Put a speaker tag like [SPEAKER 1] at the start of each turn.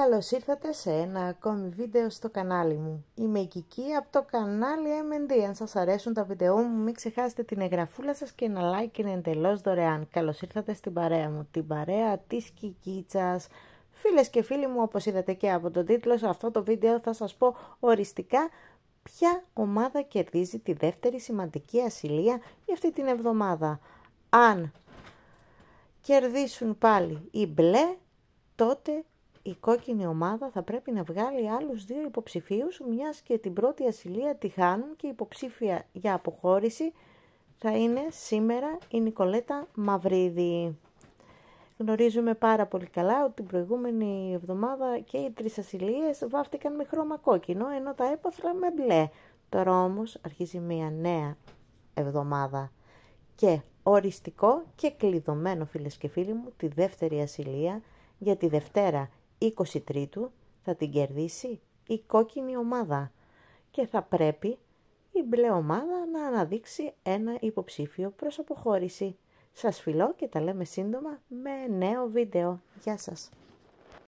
[SPEAKER 1] Καλώς ήρθατε σε ένα ακόμη βίντεο στο κανάλι μου. Είμαι η Κική από το κανάλι M&D. Αν σας αρέσουν τα βίντεο μου μην ξεχάσετε την εγγραφούλα σας και ένα like είναι εντελώς δωρεάν. Καλώς ήρθατε στην παρέα μου, την παρέα της Κικίτσας. Φίλες και φίλοι μου όπως είδατε και από τον τίτλο σε αυτό το βίντεο θα σας πω οριστικά ποια ομάδα κερδίζει τη δεύτερη σημαντική ασυλία για αυτή την εβδομάδα. Αν κερδίσουν πάλι οι μπλε τότε η κόκκινη ομάδα θα πρέπει να βγάλει άλλους δύο υποψηφίους, μιας και την πρώτη ασυλία τη χάνουν και η υποψήφια για αποχώρηση θα είναι σήμερα η Νικολέτα Μαυρίδη. Γνωρίζουμε πάρα πολύ καλά ότι την προηγούμενη εβδομάδα και οι τρεις ασυλίες βάφτηκαν με χρώμα κόκκινο, ενώ τα έπαθλα με μπλε. Τώρα όμως αρχίζει μια νέα εβδομάδα και οριστικό και κλειδωμένο φίλες και φίλοι μου τη δεύτερη ασυλία για τη Δευτέρα 23ου θα την κερδίσει η κόκκινη ομάδα και θα πρέπει η μπλε ομάδα να αναδείξει ένα υποψήφιο προς αποχώρηση. Σας φιλώ και τα λέμε σύντομα με νέο βίντεο. Γεια σας!